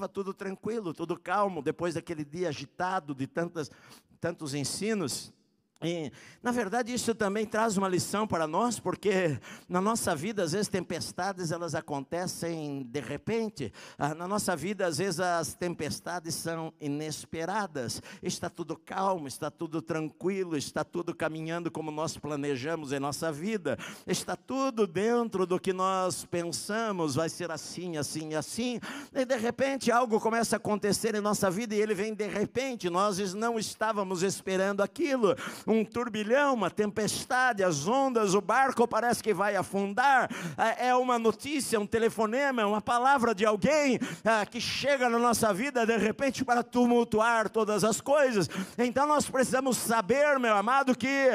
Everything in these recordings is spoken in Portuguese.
estava tudo tranquilo, tudo calmo, depois daquele dia agitado de tantas, tantos ensinos. E, na verdade, isso também traz uma lição para nós, porque na nossa vida, às vezes, tempestades elas acontecem de repente. Ah, na nossa vida, às vezes, as tempestades são inesperadas. Está tudo calmo, está tudo tranquilo, está tudo caminhando como nós planejamos em nossa vida. Está tudo dentro do que nós pensamos, vai ser assim, assim, assim. E, de repente, algo começa a acontecer em nossa vida e ele vem de repente. Nós não estávamos esperando aquilo um turbilhão, uma tempestade, as ondas, o barco parece que vai afundar. É, é uma notícia, um telefonema, é uma palavra de alguém é, que chega na nossa vida de repente para tumultuar todas as coisas. Então nós precisamos saber, meu amado, que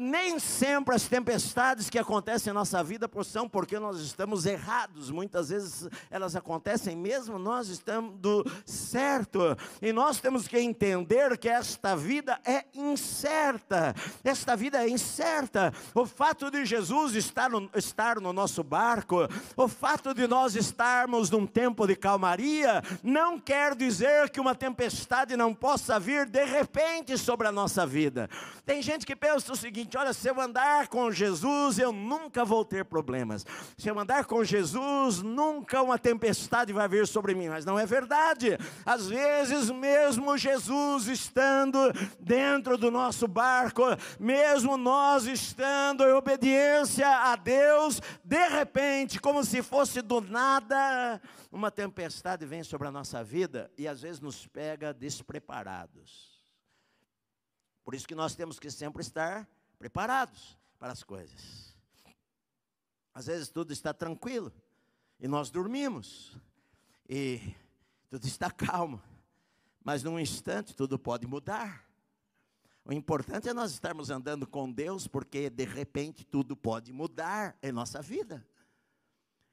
nem sempre as tempestades que acontecem na nossa vida são porque nós estamos errados. Muitas vezes elas acontecem mesmo nós estando certo. E nós temos que entender que esta vida é incerta incerta, esta vida é incerta. O fato de Jesus estar no, estar no nosso barco, o fato de nós estarmos num tempo de calmaria, não quer dizer que uma tempestade não possa vir de repente sobre a nossa vida. Tem gente que pensa o seguinte: olha, se eu andar com Jesus, eu nunca vou ter problemas. Se eu andar com Jesus, nunca uma tempestade vai vir sobre mim. Mas não é verdade. Às vezes, mesmo Jesus estando dentro do nosso barco, mesmo nós estando em obediência a Deus, de repente, como se fosse do nada, uma tempestade vem sobre a nossa vida e às vezes nos pega despreparados. Por isso que nós temos que sempre estar preparados para as coisas. Às vezes tudo está tranquilo e nós dormimos e tudo está calmo, mas num instante tudo pode mudar. O importante é nós estarmos andando com Deus, porque de repente tudo pode mudar em nossa vida.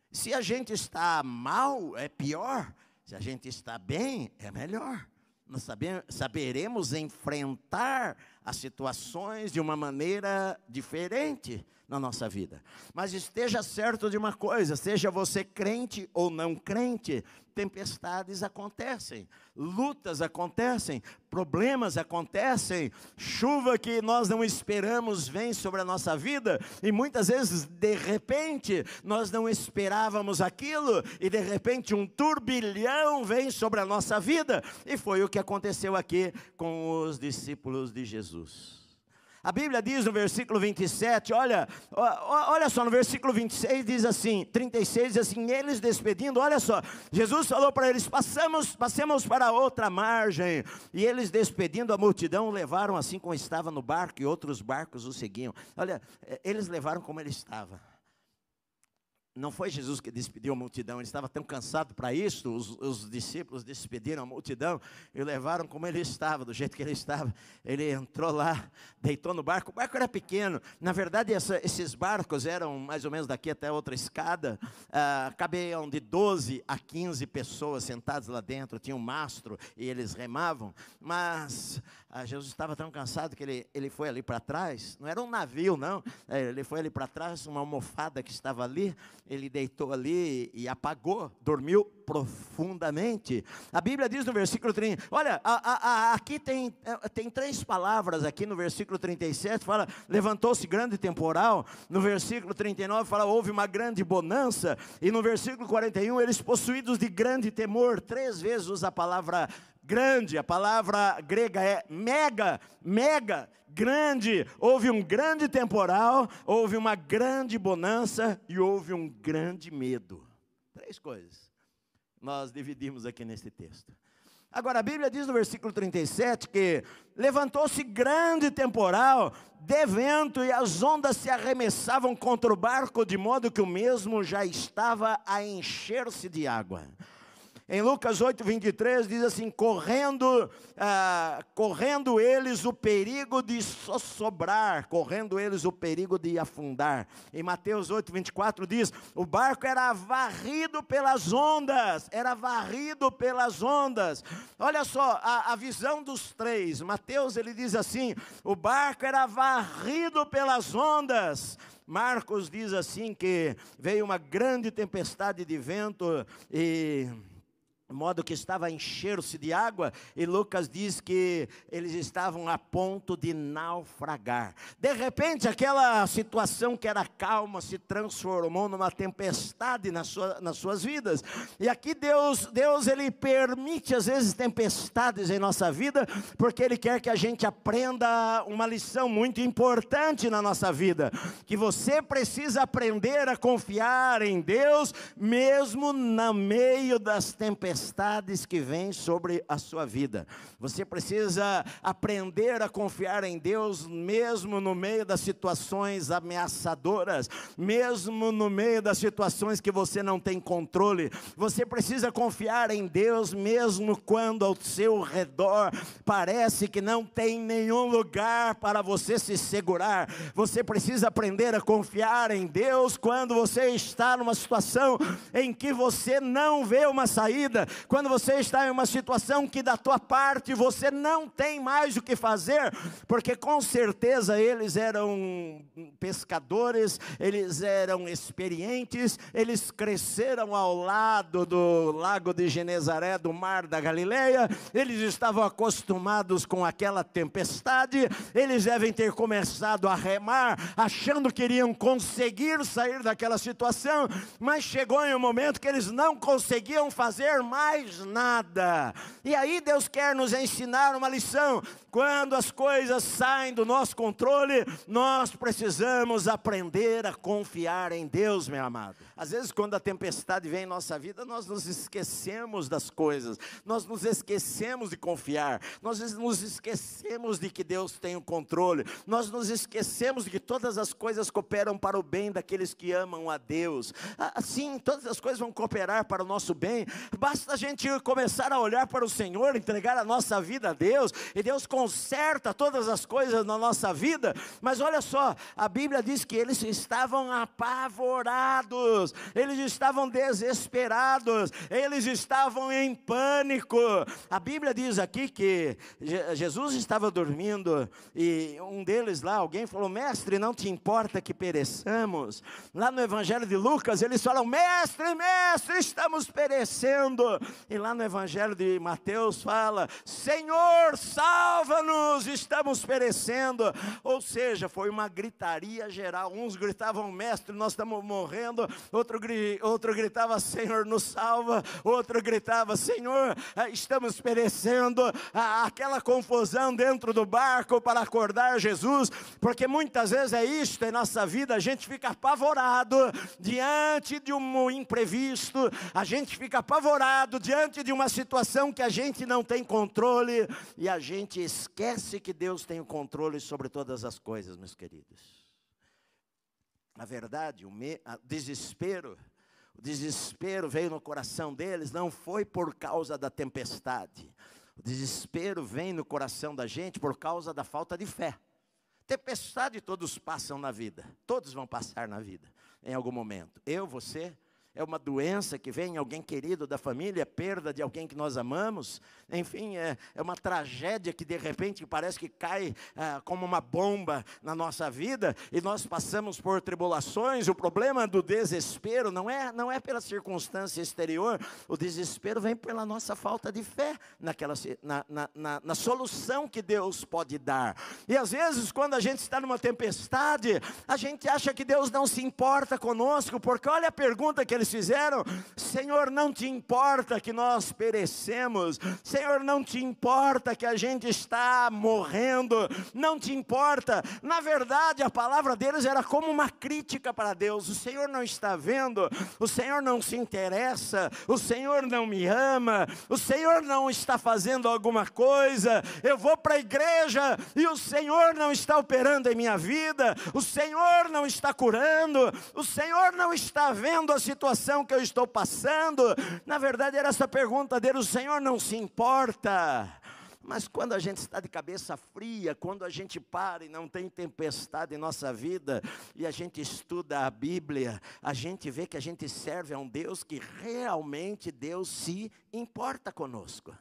Se a gente está mal, é pior. Se a gente está bem, é melhor. Nós saberemos enfrentar as situações de uma maneira diferente na nossa vida. Mas esteja certo de uma coisa: seja você crente ou não crente, tempestades acontecem, lutas acontecem, problemas acontecem, chuva que nós não esperamos vem sobre a nossa vida e muitas vezes, de repente, nós não esperávamos aquilo e de repente um turbilhão vem sobre a nossa vida e foi o que aconteceu aqui com os discípulos de Jesus. Jesus. A Bíblia diz no versículo 27, olha, olha só, no versículo 26 diz assim, 36 diz assim, eles despedindo, olha só, Jesus falou para eles, passamos, passemos para outra margem, e eles despedindo a multidão, levaram assim como estava no barco, e outros barcos o seguiam, olha, é, eles levaram como ele estava, não foi Jesus que despediu a multidão, ele estava tão cansado para isso, os, os, discípulos despediram a multidão e o levaram como ele estava, do jeito que ele estava. Ele entrou lá, deitou no barco, o barco era pequeno, na verdade essa, esses barcos eram mais ou menos daqui até outra escada, ah, cabiam de 12 a 15 pessoas sentadas lá dentro, tinha um mastro e eles remavam, mas ah, Jesus estava tão cansado que ele, ele foi ali para trás, não era um navio não, é, ele foi ali para trás, uma almofada que estava ali, ele deitou ali e apagou, dormiu profundamente. A Bíblia diz no versículo 30, olha, a, a, a, aqui tem, é, tem três palavras aqui no versículo 37, fala, levantou-se grande temporal, no versículo 39 fala, houve uma grande bonança, e no versículo 41, eles possuídos de grande temor, três vezes usa a palavra grande, a palavra grega é mega, mega, grande. Houve um grande temporal, houve uma grande bonança e houve um grande medo. Três coisas nós dividimos aqui nesse texto. Agora, a Bíblia diz no versículo 37 que levantou-se grande temporal de vento e as ondas se arremessavam contra o barco, de modo que o mesmo já estava a encher-se de água. Em Lucas 8, 23 diz assim: correndo, ah, correndo eles o perigo de sobrar correndo eles o perigo de afundar. Em Mateus 8, 24 diz: o barco era varrido pelas ondas, era varrido pelas ondas. Olha só a, a visão dos três. Mateus ele diz assim: o barco era varrido pelas ondas. Marcos diz assim que veio uma grande tempestade de vento e modo que estava a encher-se de água, e Lucas diz que eles estavam a ponto de naufragar. De repente, aquela situação que era calma se transformou numa tempestade nas, suas nas suas vidas. E aqui Deus, Deus ele permite às vezes tempestades em nossa vida, porque ele quer que a gente aprenda uma lição muito importante na nossa vida, que você precisa aprender a confiar em Deus mesmo no meio das tempestades tempestades que vêm sobre a sua vida. Você precisa aprender a confiar em Deus, mesmo no meio das situações ameaçadoras, mesmo no meio das situações que você não tem controle. Você precisa confiar em Deus, mesmo quando ao seu redor parece que não tem nenhum lugar para você se segurar. Você precisa aprender a confiar em Deus quando você está numa situação em que você não vê uma saída, quando você está em uma situação que da tua parte você não tem mais o que fazer, porque com certeza eles eram pescadores, eles eram experientes, eles cresceram ao lado do lago de Genezaré, do mar da Galileia, eles estavam acostumados com aquela tempestade, eles devem ter começado a remar, achando que iriam conseguir sair daquela situação, mas chegou em um momento que eles não conseguiam fazer mais mais nada. E aí Deus quer nos ensinar uma lição: quando as coisas saem do nosso controle, nós precisamos aprender a confiar em Deus, meu amado. Às vezes, quando a tempestade vem em nossa vida, nós nos esquecemos das coisas, nós nos esquecemos de confiar, nós nos esquecemos de que Deus tem o controle, nós nos esquecemos de que todas as coisas cooperam para o bem daqueles que amam a Deus. Assim, todas as coisas vão cooperar para o nosso bem. Basta basta a gente começar a olhar para o Senhor, entregar a nossa vida a Deus, e Deus conserta todas as coisas na nossa vida. Mas olha só, a Bíblia diz que eles estavam apavorados, eles estavam desesperados, eles estavam em pânico. A Bíblia diz aqui que Jesus estava dormindo e um deles lá, alguém falou: Mestre, não te importa que pereçamos? Lá no Evangelho de Lucas, eles falam: Mestre, mestre, estamos perecendo. E lá no Evangelho de Mateus fala: Senhor, salva-nos, estamos perecendo. Ou seja, foi uma gritaria geral. Uns gritavam, mestre, nós estamos morrendo. Outro, outro gritava, Senhor, nos salva. Outro gritava, Senhor, eh, estamos perecendo. Ah, aquela confusão dentro do barco para acordar Jesus, porque muitas vezes é isto em é nossa vida, a gente fica apavorado diante de um imprevisto, a gente fica apavorado diante de uma situação que a gente não tem controle e a gente esquece que Deus tem o controle sobre todas as coisas, meus queridos. Na verdade, o me, a, desespero, o desespero veio no coração deles não foi por causa da tempestade. O desespero vem no coração da gente por causa da falta de fé. Tempestade todos passam na vida, todos vão passar na vida, em algum momento. Eu, você, é uma doença que vem, alguém querido da família, é perda de alguém que nós amamos, enfim, é, é uma tragédia que de repente parece que cai é, como uma bomba na nossa vida e nós passamos por tribulações. O problema do desespero não é, não é pela circunstância exterior, o desespero vem pela nossa falta de fé naquela, na, na, na, na solução que Deus pode dar. E às vezes, quando a gente está numa tempestade, a gente acha que Deus não se importa conosco, porque olha a pergunta que ele eles fizeram. Senhor, não te importa que nós perecemos, Senhor, não te importa que a gente está morrendo, não te importa. Na verdade, a palavra deles era como uma crítica para Deus: o Senhor não está vendo, o Senhor não se interessa, o Senhor não me ama, o Senhor não está fazendo alguma coisa. Eu vou para a igreja e o Senhor não está operando em minha vida, o Senhor não está curando, o Senhor não está vendo a situação situação que eu estou passando? Na verdade, era essa pergunta dele: o Senhor não se importa. Mas quando a gente está de cabeça fria, quando a gente para e não tem tempestade em nossa vida, e a gente estuda a Bíblia, a gente vê que a gente serve a um Deus que realmente Deus se importa conosco.